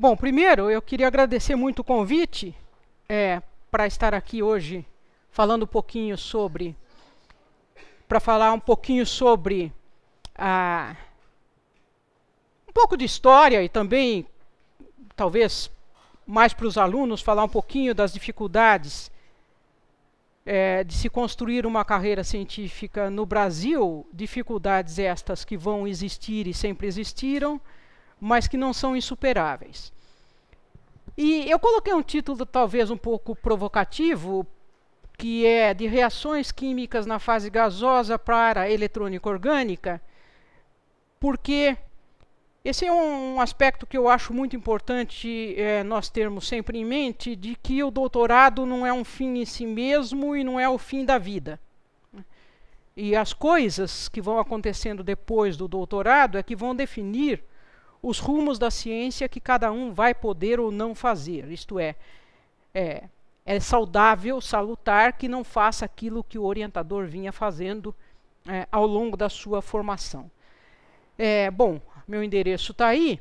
Bom, primeiro eu queria agradecer muito o convite é, para estar aqui hoje falando um pouquinho sobre. para falar um pouquinho sobre. um pouco de história e também, talvez mais para os alunos, falar um pouquinho das dificuldades é, de se construir uma carreira científica no Brasil, dificuldades estas que vão existir e sempre existiram mas que não são insuperáveis. E eu coloquei um título talvez um pouco provocativo, que é de reações químicas na fase gasosa para eletrônica orgânica, porque esse é um aspecto que eu acho muito importante é, nós termos sempre em mente, de que o doutorado não é um fim em si mesmo e não é o fim da vida. E as coisas que vão acontecendo depois do doutorado é que vão definir os rumos da ciência que cada um vai poder ou não fazer. Isto é, é, é saudável, salutar, que não faça aquilo que o orientador vinha fazendo é, ao longo da sua formação. É, bom, meu endereço está aí.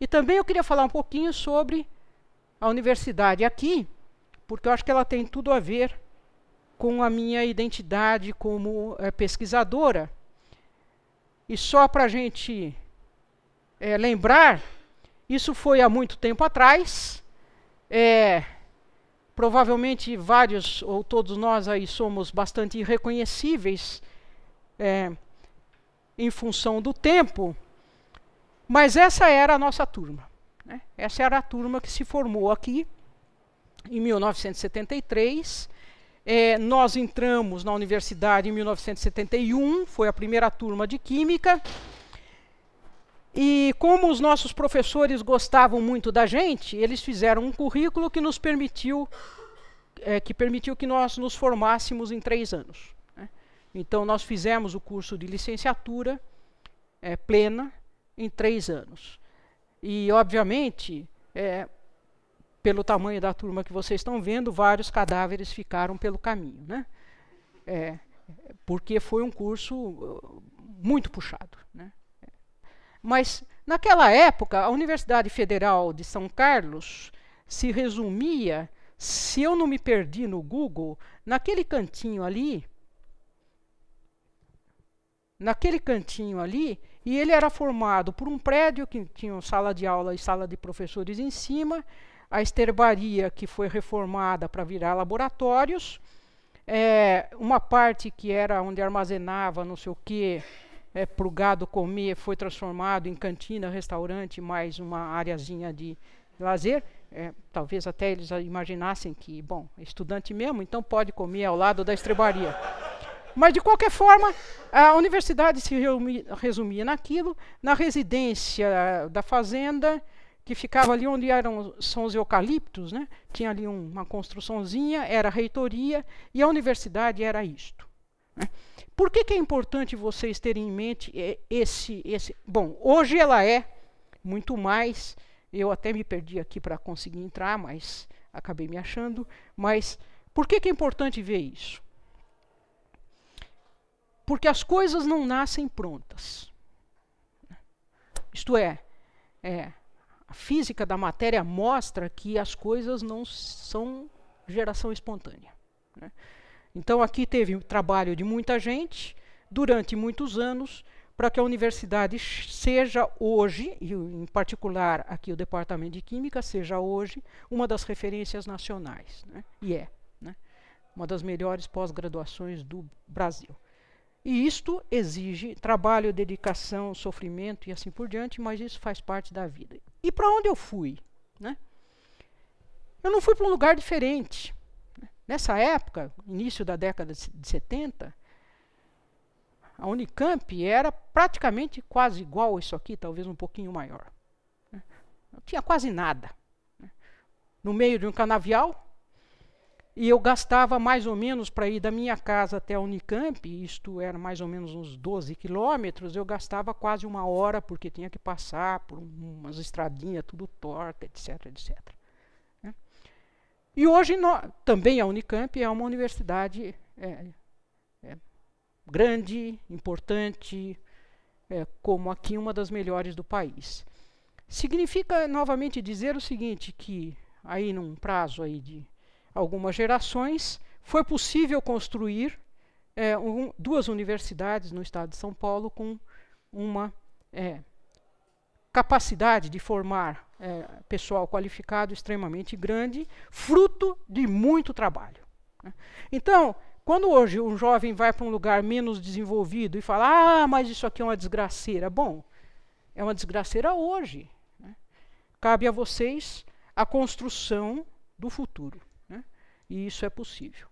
E também eu queria falar um pouquinho sobre a universidade aqui, porque eu acho que ela tem tudo a ver com a minha identidade como é, pesquisadora. E só para a gente é, lembrar, isso foi há muito tempo atrás. É, provavelmente vários ou todos nós aí somos bastante irreconhecíveis é, em função do tempo, mas essa era a nossa turma. Né? Essa era a turma que se formou aqui em 1973. É, nós entramos na universidade em 1971, foi a primeira turma de Química. E como os nossos professores gostavam muito da gente, eles fizeram um currículo que nos permitiu é, que permitiu que nós nos formássemos em três anos. Né? Então nós fizemos o curso de licenciatura é, plena em três anos. E obviamente, é, pelo tamanho da turma que vocês estão vendo, vários cadáveres ficaram pelo caminho, né? É, porque foi um curso uh, muito puxado. Né? Mas, naquela época, a Universidade Federal de São Carlos se resumia, se eu não me perdi no Google, naquele cantinho ali, naquele cantinho ali, e ele era formado por um prédio que tinha sala de aula e sala de professores em cima, a esterbaria que foi reformada para virar laboratórios, é, uma parte que era onde armazenava não sei o que é, para o gado comer foi transformado em cantina, restaurante, mais uma areazinha de lazer. É, talvez até eles imaginassem que, bom, é estudante mesmo, então pode comer ao lado da estrebaria. Mas, de qualquer forma, a universidade se resumia naquilo, na residência da fazenda, que ficava ali onde eram são os eucaliptos, né? tinha ali um, uma construçãozinha, era reitoria, e a universidade era isto. Né? Por que, que é importante vocês terem em mente eh, esse, esse. Bom, hoje ela é muito mais. Eu até me perdi aqui para conseguir entrar, mas acabei me achando. Mas por que, que é importante ver isso? Porque as coisas não nascem prontas. Isto é, é a física da matéria mostra que as coisas não são geração espontânea. Né? Então aqui teve o trabalho de muita gente durante muitos anos para que a universidade seja hoje, e em particular aqui o departamento de química seja hoje uma das referências nacionais, né? e é né? uma das melhores pós-graduações do Brasil. E isto exige trabalho, dedicação, sofrimento e assim por diante, mas isso faz parte da vida. E para onde eu fui? Né? Eu não fui para um lugar diferente. Nessa época, início da década de 70, a Unicamp era praticamente quase igual a isso aqui, talvez um pouquinho maior. Né? Não tinha quase nada. Né? No meio de um canavial, e eu gastava mais ou menos para ir da minha casa até a Unicamp, isto era mais ou menos uns 12 quilômetros, eu gastava quase uma hora, porque tinha que passar por umas estradinhas tudo torta, etc, etc. E hoje no, também a Unicamp é uma universidade é, é, grande, importante, é, como aqui uma das melhores do país. Significa novamente dizer o seguinte, que aí num prazo aí de algumas gerações, foi possível construir é, um, duas universidades no estado de São Paulo com uma é, capacidade de formar é, pessoal qualificado extremamente grande, fruto de muito trabalho. Né? Então, quando hoje um jovem vai para um lugar menos desenvolvido e fala, ah, mas isso aqui é uma desgraceira. Bom, é uma desgraceira hoje. Né? Cabe a vocês a construção do futuro. Né? E isso é possível.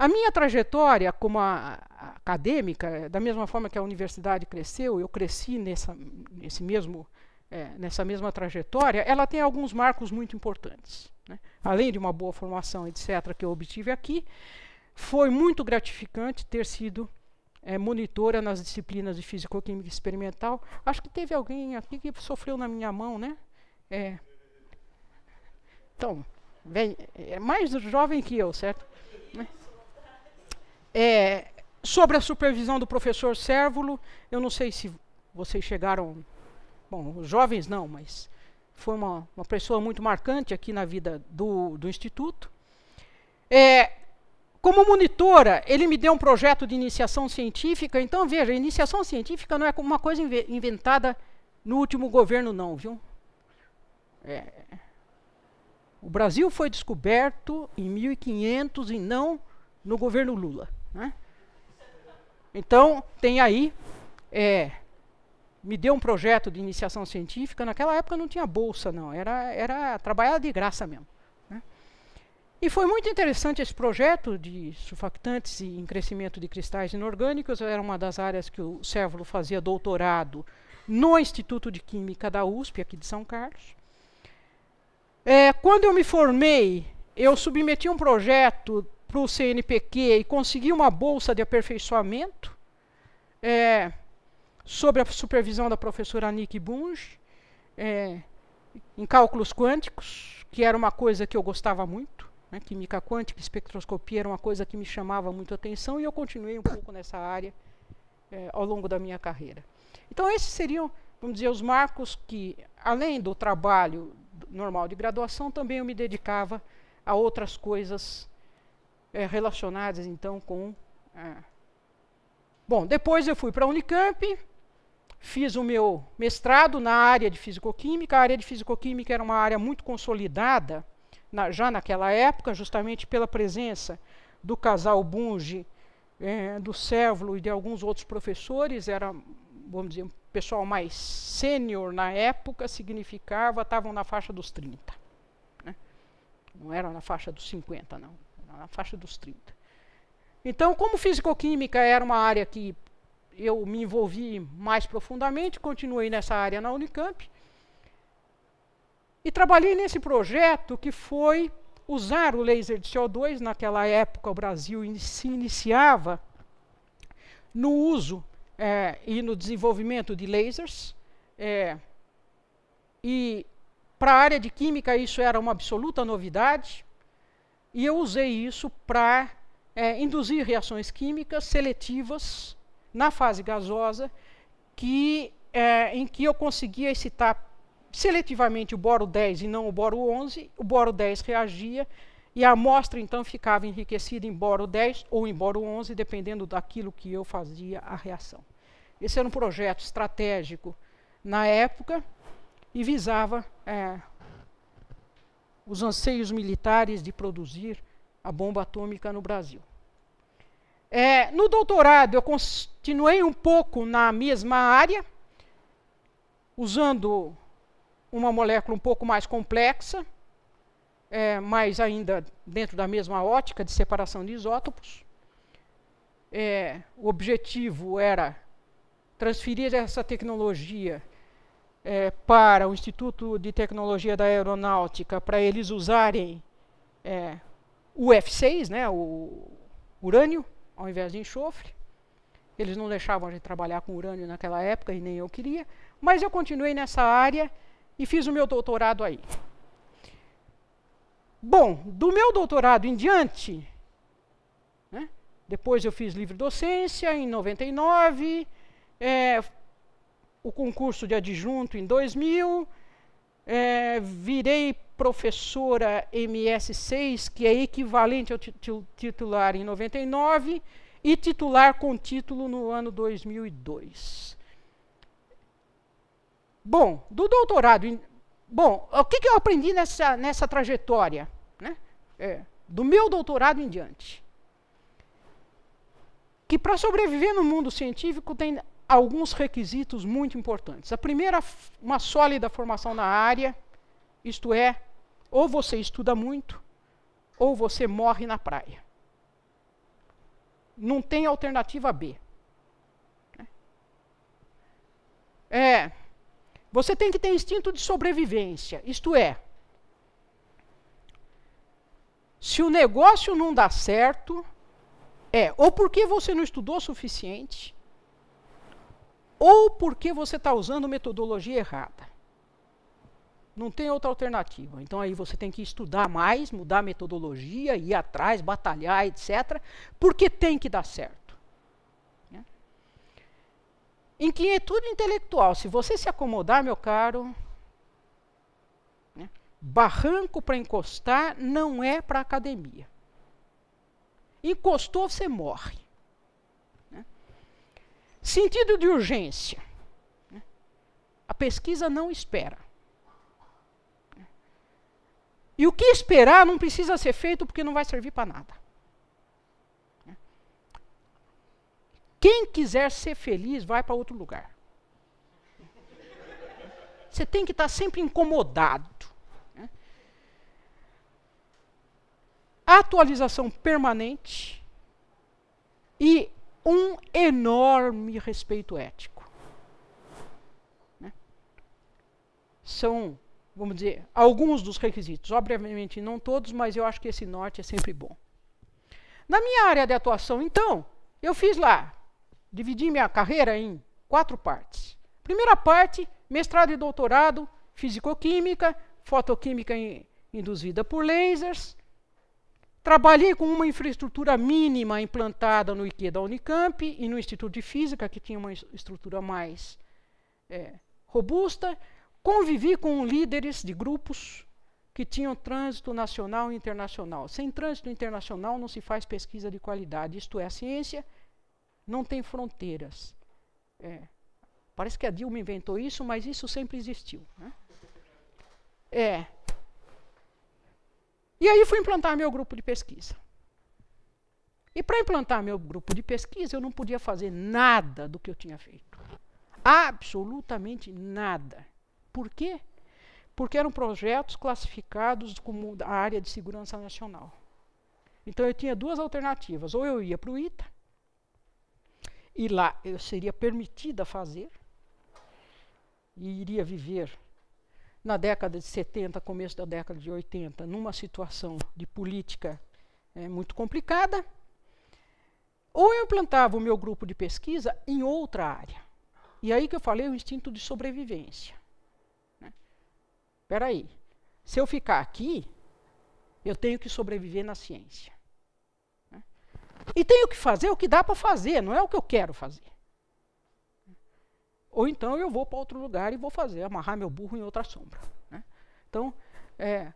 A minha trajetória como a, a acadêmica, da mesma forma que a universidade cresceu, eu cresci nessa, nesse mesmo, é, nessa mesma trajetória, ela tem alguns marcos muito importantes. Né? Além de uma boa formação, etc., que eu obtive aqui, foi muito gratificante ter sido é, monitora nas disciplinas de Físico-Química Experimental. Acho que teve alguém aqui que sofreu na minha mão, né? É. Então, vem é, é mais jovem que eu, certo? É, sobre a supervisão do professor Sérvulo, eu não sei se vocês chegaram. Bom, os jovens não, mas foi uma, uma pessoa muito marcante aqui na vida do, do Instituto. É, como monitora, ele me deu um projeto de iniciação científica. Então, veja, iniciação científica não é uma coisa inventada no último governo, não, viu? É. O Brasil foi descoberto em 1500 e não no governo Lula. Né? Então, tem aí, é, me deu um projeto de iniciação científica, naquela época não tinha bolsa não, era, era trabalhar de graça mesmo. Né? E foi muito interessante esse projeto de surfactantes em crescimento de cristais inorgânicos, era uma das áreas que o Cérvulo fazia doutorado no Instituto de Química da USP, aqui de São Carlos. É, quando eu me formei, eu submeti um projeto para o CNPq e conseguir uma bolsa de aperfeiçoamento é, sobre a supervisão da professora Nick Bunge é, em cálculos quânticos, que era uma coisa que eu gostava muito. Né, química quântica, espectroscopia era uma coisa que me chamava muito a atenção e eu continuei um pouco nessa área é, ao longo da minha carreira. Então esses seriam, vamos dizer, os marcos que, além do trabalho normal de graduação, também eu me dedicava a outras coisas é, relacionadas então com. Ah. Bom, depois eu fui para a Unicamp, fiz o meu mestrado na área de fisicoquímica. A área de fisicoquímica era uma área muito consolidada na, já naquela época, justamente pela presença do casal Bunge, eh, do Sérvulo e de alguns outros professores. Era, vamos dizer, um pessoal mais sênior na época, significava estavam na faixa dos 30. Né? Não era na faixa dos 50, não na faixa dos 30. Então, como físico-química era uma área que eu me envolvi mais profundamente, continuei nessa área na Unicamp. E trabalhei nesse projeto que foi usar o laser de CO2. Naquela época, o Brasil in se iniciava no uso é, e no desenvolvimento de lasers. É, e para a área de química, isso era uma absoluta novidade. E eu usei isso para é, induzir reações químicas seletivas na fase gasosa, que, é, em que eu conseguia excitar seletivamente o boro 10 e não o boro 11, o boro 10 reagia e a amostra então ficava enriquecida em boro 10 ou em boro 11, dependendo daquilo que eu fazia a reação. Esse era um projeto estratégico na época e visava é, os anseios militares de produzir a bomba atômica no Brasil. É, no doutorado, eu continuei um pouco na mesma área, usando uma molécula um pouco mais complexa, é, mas ainda dentro da mesma ótica de separação de isótopos. É, o objetivo era transferir essa tecnologia é, para o Instituto de Tecnologia da Aeronáutica para eles usarem é, o F6, né, o urânio, ao invés de enxofre. Eles não deixavam a gente trabalhar com urânio naquela época e nem eu queria, mas eu continuei nessa área e fiz o meu doutorado aí. Bom, do meu doutorado em diante, né, depois eu fiz livre docência em 99, é, o concurso de adjunto em 2000, é, virei professora MS6, que é equivalente ao titular em 99, e titular com título no ano 2002. Bom, do doutorado. Em, bom, o que, que, eu aprendi nessa, nessa trajetória? Né? É, do meu doutorado em diante. Que para sobreviver no mundo científico tem alguns requisitos muito importantes. A primeira, uma sólida formação na área, isto é, ou você estuda muito, ou você morre na praia. Não tem alternativa B. É, você tem que ter instinto de sobrevivência, isto é, se o negócio não dá certo, é ou porque você não estudou o suficiente, ou porque você está usando metodologia errada. Não tem outra alternativa. Então aí você tem que estudar mais, mudar a metodologia, ir atrás, batalhar, etc. Porque tem que dar certo. Né? Inquietude intelectual. Se você se acomodar, meu caro, né? barranco para encostar não é para academia. Encostou, você morre. Sentido de urgência. A pesquisa não espera. E o que esperar não precisa ser feito porque não vai servir para nada. Quem quiser ser feliz, vai para outro lugar. Você tem que estar sempre incomodado. Atualização permanente e um enorme respeito ético. Né? São, vamos dizer, alguns dos requisitos, obviamente não todos, mas eu acho que esse norte é sempre bom. Na minha área de atuação, então, eu fiz lá, dividi minha carreira em quatro partes. Primeira parte, mestrado e doutorado, físico-química, fotoquímica induzida por lasers, Trabalhei com uma infraestrutura mínima implantada no IQ da Unicamp e no Instituto de Física, que tinha uma estrutura mais é, robusta. Convivi com líderes de grupos que tinham trânsito nacional e internacional. Sem trânsito internacional não se faz pesquisa de qualidade, isto é, a ciência não tem fronteiras. É, parece que a Dilma inventou isso, mas isso sempre existiu. Né? É, e aí fui implantar meu grupo de pesquisa. E para implantar meu grupo de pesquisa, eu não podia fazer nada do que eu tinha feito. Absolutamente nada. Por quê? Porque eram projetos classificados como a área de segurança nacional. Então eu tinha duas alternativas: ou eu ia para o ITA, e lá eu seria permitida fazer, e iria viver na década de 70, começo da década de 80, numa situação de política é, muito complicada, ou eu plantava o meu grupo de pesquisa em outra área. E aí que eu falei o instinto de sobrevivência. Espera né? aí, se eu ficar aqui, eu tenho que sobreviver na ciência. Né? E tenho que fazer o que dá para fazer, não é o que eu quero fazer. Ou então eu vou para outro lugar e vou fazer, amarrar meu burro em outra sombra. Né? Então, é.